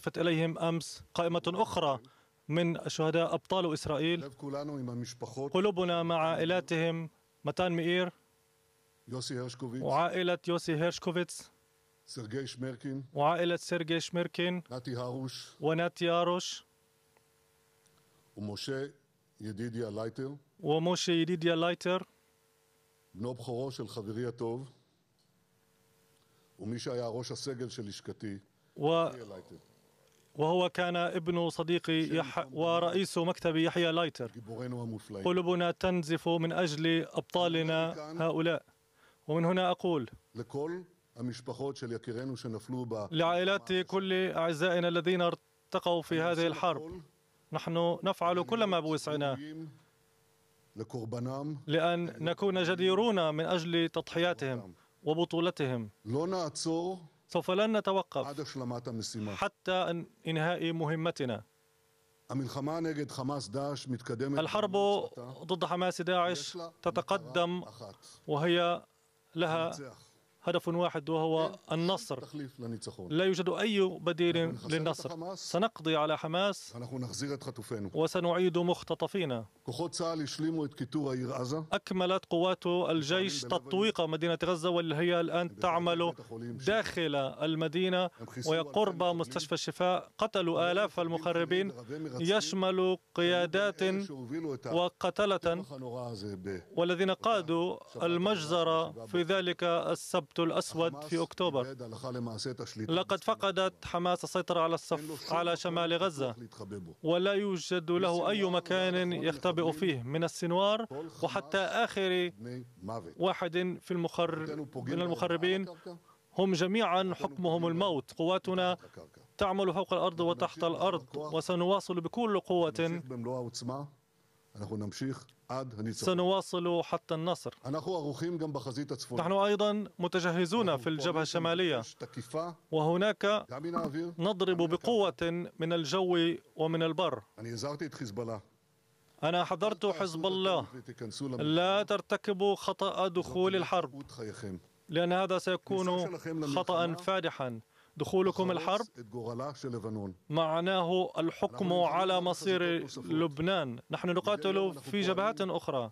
ضافت إليهم أمس قائمة أخرى من شهداء أبطال إسرائيل قلوبنا مع عائلاتهم متان مئير وعائلة يوسي هيرشكوفيتس شميركين وعائلة سيرجي شميركين ناتي هاروش وناتي هاروش وموشي يديديا لايتر وموشي يديديا لايتر בנו بخورو של חברי הטוב ומי שהיה ראש הסגל של לשכתי, ו... وهو كان ابن صديقي يح ورئيس مكتب يحيى لايتر قلوبنا تنزف من أجل أبطالنا هؤلاء ومن هنا أقول لعائلات كل أعزائنا الذين ارتقوا في هذه الحرب نحن نفعل كل ما بوسعنا لأن نكون جديرون من أجل تضحياتهم وبطولتهم سوف لن نتوقف حتى إنهاء مهمتنا الحرب ضد حماس داعش تتقدم وهي لها هدف واحد وهو إيه، النصر لا يوجد أي بديل للنصر سنقضي على حماس وسنعيد مختطفينا أكملت قوات الجيش تطويق مدينة غزة واللي هي الآن تعمل داخل المدينة ويقرب مستشفى الشفاء قتلوا آلاف المخربين يشمل قيادات وقتلة والذين قادوا المجزرة في ذلك السبت السبت الأسود في أكتوبر لقد فقدت حماس السيطرة على الصف على شمال غزة ولا يوجد له أي مكان يختبئ فيه من السنوار وحتى آخر واحد في المخر من المخربين هم جميعا حكمهم الموت قواتنا تعمل فوق الأرض وتحت الأرض وسنواصل بكل قوة سنواصل حتى النصر نحن أيضا متجهزون في الجبهة الشمالية وهناك نضرب بقوة من الجو ومن البر يعني أنا حضرت حزب الله لا ترتكبوا خطأ دخول الحرب لأن هذا سيكون خطأ فادحا دخولكم الحرب معناه الحكم على مصير لبنان نحن نقاتل في جبهات أخرى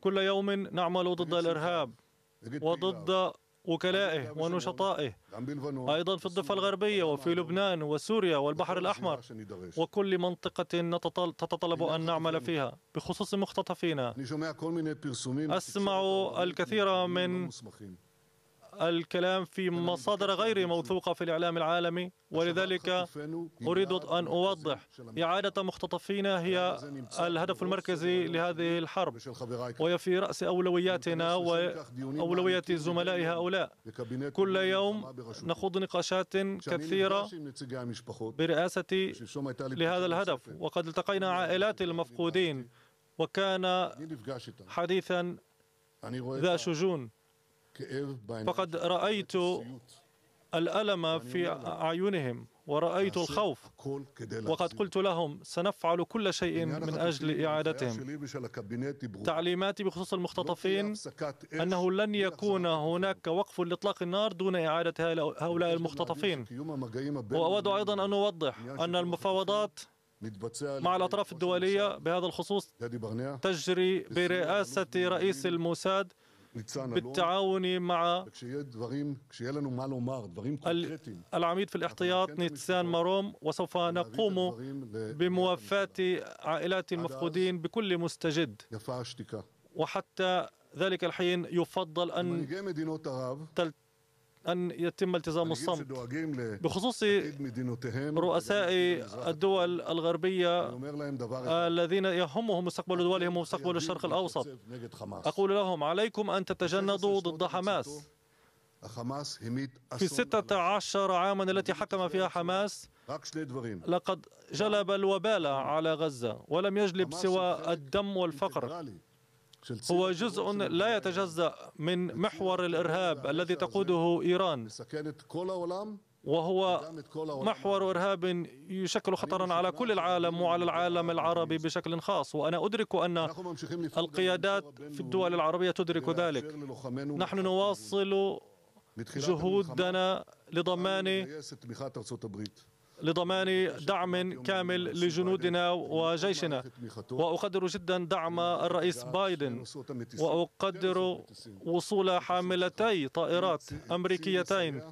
كل يوم نعمل ضد الإرهاب وضد وكلائه ونشطائه أيضا في الضفة الغربية وفي لبنان وسوريا والبحر الأحمر وكل منطقة تتطلب أن نعمل فيها بخصوص مختطفينا أسمع الكثير من الكلام في مصادر غير موثوقة في الإعلام العالمي ولذلك أريد أن أوضح إعادة مختطفينا هي الهدف المركزي لهذه الحرب وهي في رأس أولوياتنا وأولوية الزملاء هؤلاء كل يوم نخوض نقاشات كثيرة برئاسة لهذا الهدف وقد التقينا عائلات المفقودين وكان حديثا ذا شجون فقد رأيت الألم في أعينهم ورأيت الخوف وقد قلت لهم سنفعل كل شيء من أجل إعادتهم تعليماتي بخصوص المختطفين أنه لن يكون هناك وقف لإطلاق النار دون إعادة هؤلاء المختطفين وأود أيضا أن أوضح أن المفاوضات مع الأطراف الدولية بهذا الخصوص تجري برئاسة رئيس الموساد بالتعاون مع العميد في الاحتياط نيتسان ماروم وسوف نقوم بموافاة عائلات المفقودين بكل مستجد وحتى ذلك الحين يفضل أن أن يتم التزام الصمت بخصوص رؤساء الدول الغربية الذين يهمهم مستقبل دولهم ومستقبل الشرق الأوسط أقول لهم عليكم أن تتجندوا ضد حماس في 16 عاما التي حكم فيها حماس لقد جلب الوبال على غزة ولم يجلب سوى الدم والفقر هو جزء لا يتجزأ من محور الإرهاب الذي تقوده إيران وهو محور إرهاب يشكل خطرا على كل العالم وعلى العالم العربي بشكل خاص وأنا أدرك أن القيادات في الدول العربية تدرك ذلك نحن نواصل جهودنا لضمان لضمان دعم كامل لجنودنا وجيشنا وأقدر جدا دعم الرئيس بايدن وأقدر وصول حاملتي طائرات أمريكيتين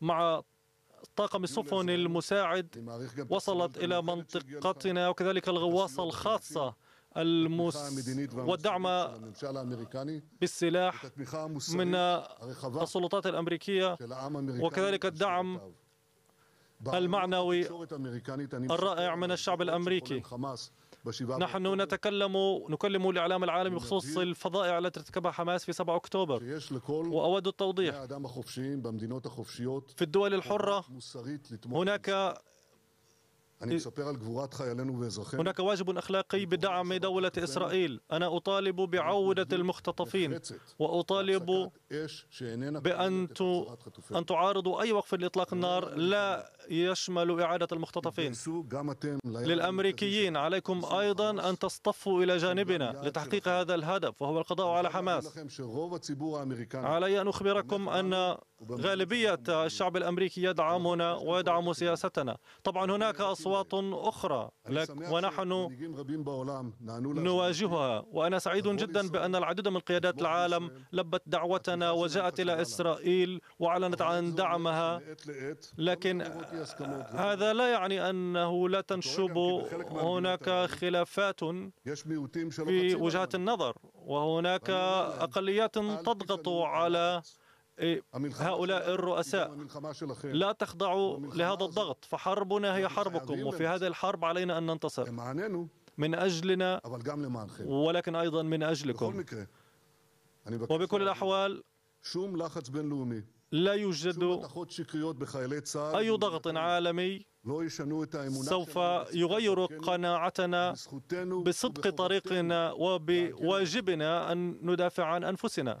مع طاقم السفن المساعد وصلت إلى منطقتنا وكذلك الغواصة الخاصة المس والدعم بالسلاح من السلطات الأمريكية وكذلك الدعم المعنوي الرائع من الشعب الامريكي نحن نتكلم نكلم الإعلام العالمي بخصوص الفظائع التي ارتكبها حماس في 7 أكتوبر وأود التوضيح في الدول الحرة هناك هناك واجب أخلاقي بدعم دولة إسرائيل أنا أطالب بعودة المختطفين وأطالب بأن أن تعارضوا أي وقف لإطلاق النار لا يشمل إعادة المختطفين للأمريكيين عليكم أيضا أن تصطفوا إلى جانبنا لتحقيق هذا الهدف وهو القضاء على حماس علي أن أخبركم أن غالبية الشعب الأمريكي يدعمنا ويدعم سياستنا طبعا هناك أصوات أخرى ونحن نواجهها وأنا سعيد جدا بأن العديد من قيادات العالم لبت دعوتنا وجاءت إلى إسرائيل وأعلنت عن دعمها لكن هذا لا يعني أنه لا تنشب هناك خلافات في وجهات النظر وهناك أقليات تضغط على هؤلاء الرؤساء لا تخضعوا لهذا الضغط فحربنا هي حربكم وفي هذه الحرب علينا أن ننتصر من أجلنا ولكن أيضا من أجلكم وبكل الأحوال لا يوجد أي ضغط عالمي سوف يغير قناعتنا بصدق طريقنا وبواجبنا أن ندافع عن أنفسنا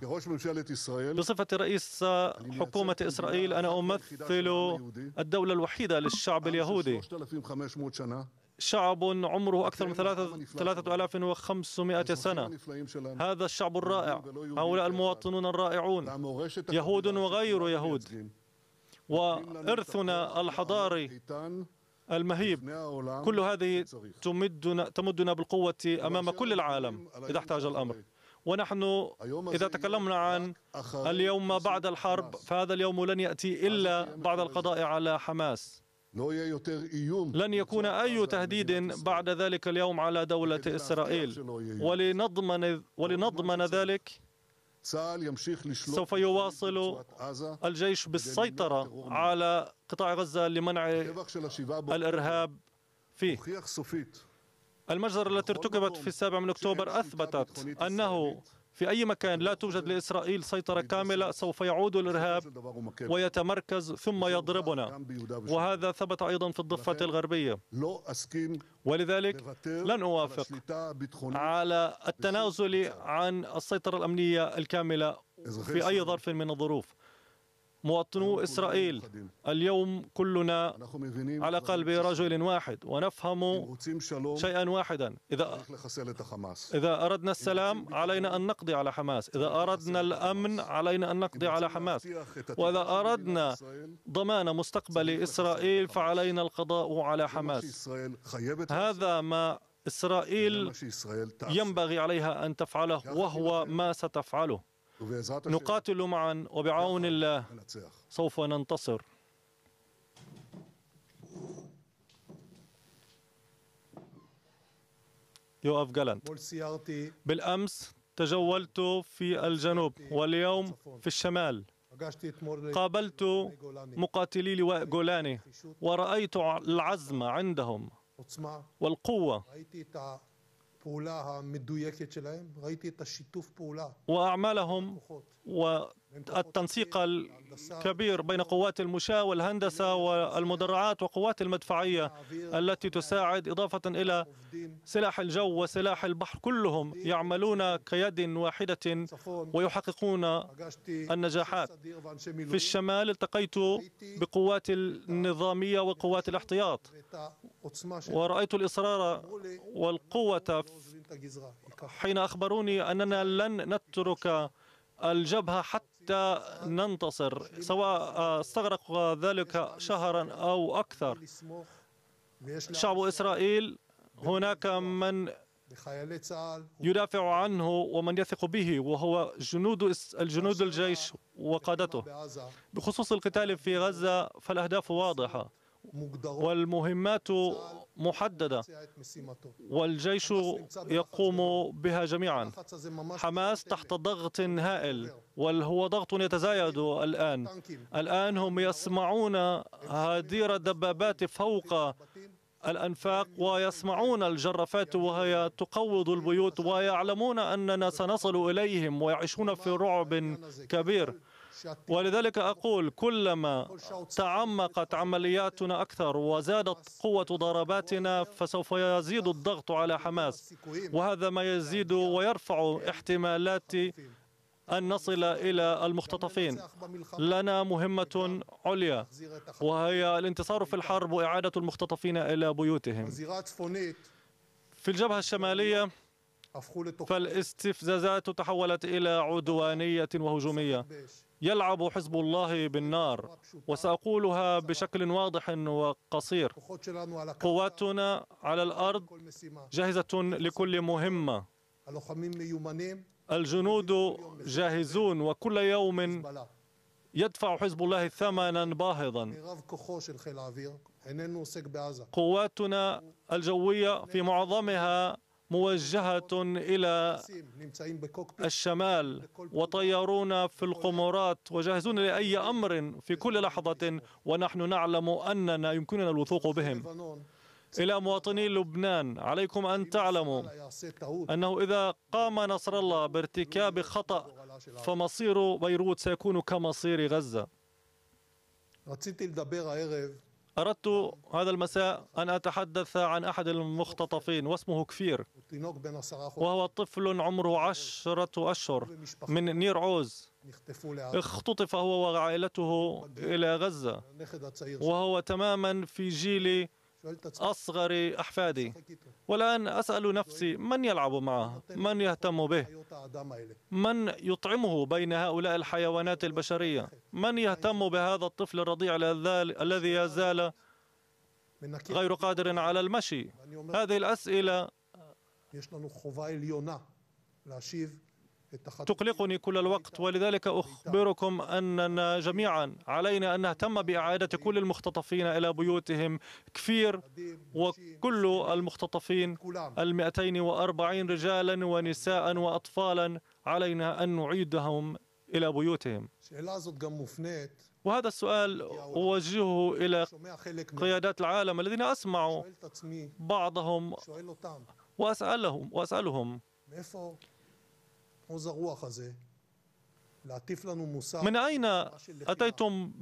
بصفة رئيس حكومة إسرائيل أنا أمثل الدولة الوحيدة للشعب اليهودي شعب عمره أكثر من 3500 سنة هذا الشعب الرائع هؤلاء المواطنون الرائعون يهود وغير يهود وإرثنا الحضاري المهيب كل هذه تمدنا, تمدنا بالقوة أمام كل العالم إذا احتاج الأمر ونحن إذا تكلمنا عن اليوم بعد الحرب فهذا اليوم لن يأتي إلا بعد القضاء على حماس لن يكون أي تهديد بعد ذلك اليوم على دولة إسرائيل ولنضمن, ولنضمن ذلك سوف يواصل الجيش بالسيطرة على قطاع غزة لمنع الإرهاب فيه المجزرة التي ارتكبت في السابع من أكتوبر أثبتت أنه في أي مكان لا توجد لإسرائيل سيطرة كاملة سوف يعود الإرهاب ويتمركز ثم يضربنا وهذا ثبت أيضا في الضفة الغربية ولذلك لن أوافق على التنازل عن السيطرة الأمنية الكاملة في أي ظرف من الظروف مواطنو إسرائيل اليوم كلنا على قلب رجل واحد ونفهم شيئا واحدا إذا, إذا أردنا السلام علينا أن نقضي على حماس إذا أردنا الأمن علينا أن نقضي على حماس وإذا أردنا ضمان مستقبل إسرائيل فعلينا القضاء على حماس هذا ما إسرائيل ينبغي عليها أن تفعله وهو ما ستفعله نقاتل معا وبعون الله سوف ننتصر يوقف جالنت بالأمس تجولت في الجنوب واليوم في الشمال قابلت مقاتلي لواء جولاني ورأيت العزم عندهم والقوة وأعمالهم و التنسيق الكبير بين قوات المشاة والهندسة والمدرعات وقوات المدفعية التي تساعد إضافة إلى سلاح الجو وسلاح البحر كلهم يعملون كيد واحدة ويحققون النجاحات في الشمال التقيت بقوات النظامية وقوات الاحتياط ورأيت الإصرار والقوة حين أخبروني أننا لن نترك الجبهة حتى حتى ننتصر سواء آه، استغرق ذلك شهرا أو أكثر شعب إسرائيل هناك من يدافع عنه ومن يثق به وهو جنود الجنود الجيش وقادته بخصوص القتال في غزة فالأهداف واضحة والمهمات محددة والجيش يقوم بها جميعا حماس تحت ضغط هائل وهو ضغط يتزايد الآن الآن هم يسمعون هدير الدبابات فوق الأنفاق ويسمعون الجرافات وهي تقوض البيوت ويعلمون أننا سنصل إليهم ويعيشون في رعب كبير ولذلك أقول كلما تعمقت عملياتنا أكثر وزادت قوة ضرباتنا فسوف يزيد الضغط على حماس وهذا ما يزيد ويرفع احتمالات أن نصل إلى المختطفين لنا مهمة عليا وهي الانتصار في الحرب وإعادة المختطفين إلى بيوتهم في الجبهة الشمالية فالاستفزازات تحولت إلى عدوانية وهجومية يلعب حزب الله بالنار وسأقولها بشكل واضح وقصير قواتنا على الأرض جاهزة لكل مهمة الجنود جاهزون وكل يوم يدفع حزب الله ثمنا باهظا قواتنا الجوية في معظمها موجهة إلى الشمال وطيارون في القمرات وجاهزون لأي أمر في كل لحظة ونحن نعلم أننا يمكننا الوثوق بهم إلى مواطني لبنان عليكم أن تعلموا أنه إذا قام نصر الله بارتكاب خطأ فمصير بيروت سيكون كمصير غزة أردت هذا المساء أن أتحدث عن أحد المختطفين واسمه كفير وهو طفل عمره عشرة أشهر من نير عوز اختطف هو وعائلته إلى غزة وهو تماما في جيل أصغر أحفادي والآن أسأل نفسي من يلعب معه من يهتم به من يطعمه بين هؤلاء الحيوانات البشرية من يهتم بهذا الطفل الرضيع الذي يزال غير قادر على المشي هذه الأسئلة تقلقني كل الوقت ولذلك أخبركم أننا جميعا علينا أن نهتم بإعادة كل المختطفين إلى بيوتهم كفير وكل المختطفين المئتين وأربعين رجالا ونساء وأطفالا علينا أن نعيدهم إلى بيوتهم وهذا السؤال أوجهه إلى قيادات العالم الذين أسمع بعضهم وأسألهم وأسألهم من أين أتيتم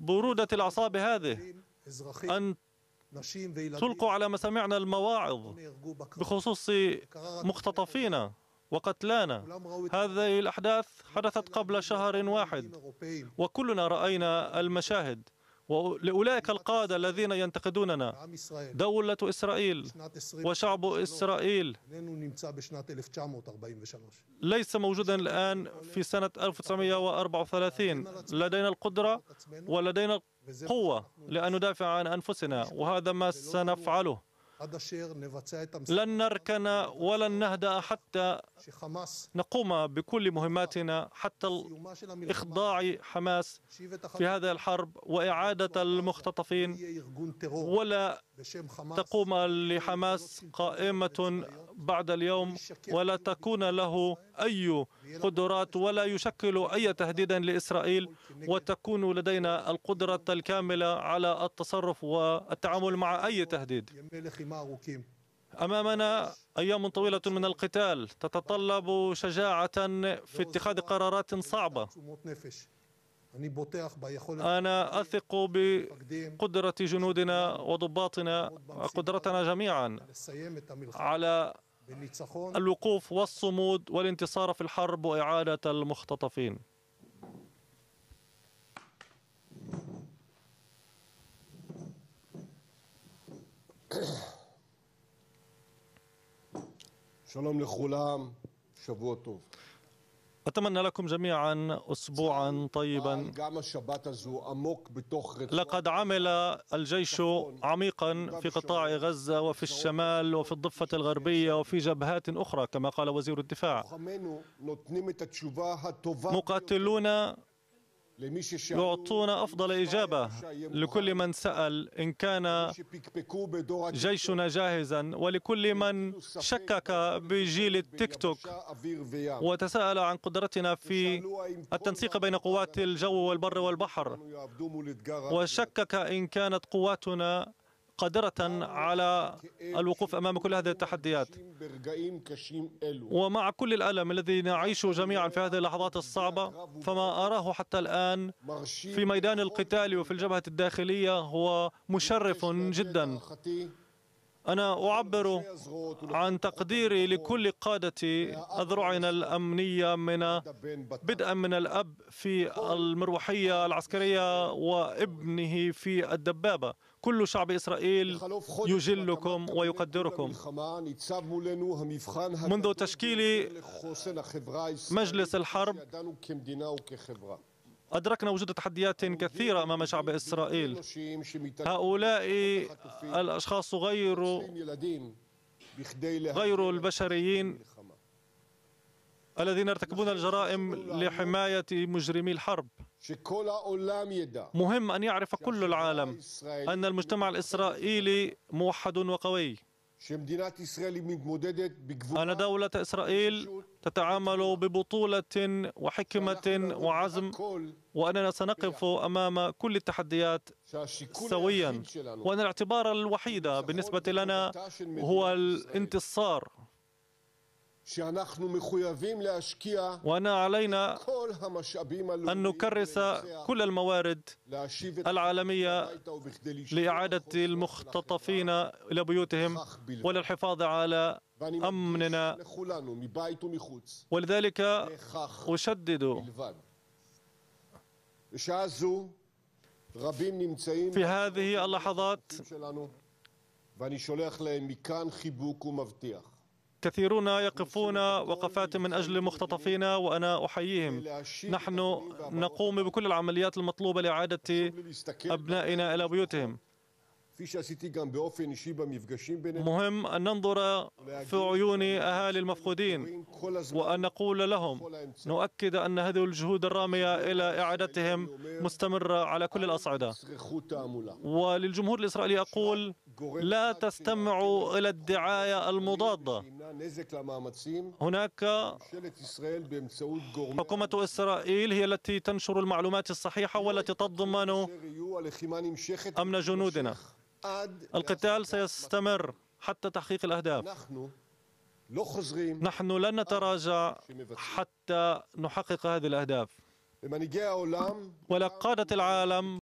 ببرودة الأعصاب هذه أن تلقوا على مسامعنا المواعظ بخصوص مختطفينا وقتلانا هذه الأحداث حدثت قبل شهر واحد وكلنا رأينا المشاهد ولأولئك القادة الذين ينتقدوننا دولة إسرائيل وشعب إسرائيل ليس موجودا الآن في سنة 1934 لدينا القدرة ولدينا القوة لأن ندافع عن أنفسنا وهذا ما سنفعله لن نركن ولن نهدأ حتى نقوم بكل مهماتنا حتى إخضاع حماس في هذه الحرب وإعادة المختطفين ولا تقوم لحماس قائمة بعد اليوم ولا تكون له أي قدرات ولا يشكل أي تهديد لإسرائيل وتكون لدينا القدرة الكاملة على التصرف والتعامل مع أي تهديد أمامنا أيام طويلة من القتال تتطلب شجاعة في اتخاذ قرارات صعبة أنا أثق بقدرة جنودنا وضباطنا وقدرتنا جميعا على الوقوف والصمود والانتصار في الحرب وإعادة المختطفين שלום לכולם, שבוע טוב. أتمنى لكم جميعا أسبوعا طيبا لقد عمل الجيش عميقا في قطاع غزة وفي الشمال وفي الضفة الغربية وفي جبهات أخرى كما قال وزير الدفاع مقاتلون يعطون أفضل إجابة لكل من سأل إن كان جيشنا جاهزا ولكل من شكك بجيل التيك توك وتساءل عن قدرتنا في التنسيق بين قوات الجو والبر والبحر وشكك إن كانت قواتنا قادرة على الوقوف أمام كل هذه التحديات ومع كل الألم الذي نعيشه جميعا في هذه اللحظات الصعبة فما أراه حتى الآن في ميدان القتال وفي الجبهة الداخلية هو مشرف جدا أنا أعبر عن تقديري لكل قادة أذرعنا الأمنية من بدءا من الأب في المروحية العسكرية وابنه في الدبابة كل شعب إسرائيل يجلكم ويقدركم منذ تشكيل مجلس الحرب أدركنا وجود تحديات كثيرة أمام شعب إسرائيل هؤلاء الأشخاص غير غير البشريين الذين يرتكبون الجرائم لحماية مجرمي الحرب مهم أن يعرف كل العالم أن المجتمع الإسرائيلي موحد وقوي أن دولة إسرائيل تتعامل ببطولة وحكمة وعزم وأننا سنقف أمام كل التحديات سويا وأن الاعتبار الوحيد بالنسبة لنا هو الانتصار وأنا علينا أن نكرس كل الموارد العالمية لإعادة المختطفين إلى بيوتهم وللحفاظ على أمننا ولذلك أشدد في هذه اللحظات كثيرون يقفون وقفات من أجل مختطفين وأنا أحييهم نحن نقوم بكل العمليات المطلوبة لإعادة أبنائنا إلى بيوتهم مهم أن ننظر في عيون أهالي المفقودين وأن نقول لهم نؤكد أن هذه الجهود الرامية إلى إعادتهم مستمرة على كل الأصعدة وللجمهور الإسرائيلي أقول لا تستمعوا إلى الدعاية المضادة هناك حكومة إسرائيل هي التي تنشر المعلومات الصحيحة والتي تضمن أمن جنودنا القتال سيستمر حتى تحقيق الأهداف نحن لن نتراجع حتى نحقق هذه الأهداف ولقادة العالم